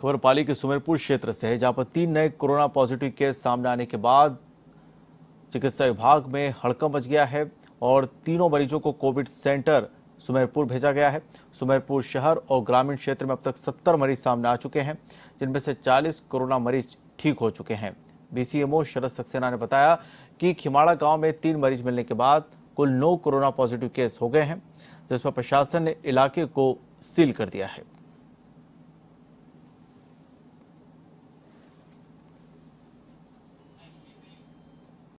खबर पाली के सुमेरपुर क्षेत्र से है जहां पर तीन नए कोरोना पॉजिटिव केस सामने आने के बाद चिकित्सा विभाग में हड़कम मच गया है और तीनों मरीजों को कोविड सेंटर सुमेरपुर भेजा गया है सुमेरपुर शहर और ग्रामीण क्षेत्र में अब तक 70 मरीज सामने आ चुके हैं जिनमें से 40 कोरोना मरीज ठीक हो चुके हैं बीसीएमओ शरद सक्सेना ने बताया कि खिमाड़ा गांव में तीन मरीज मिलने के बाद कुल नौ कोरोना पॉजिटिव केस हो गए हैं जिस पर प्रशासन ने इलाके को सील कर दिया है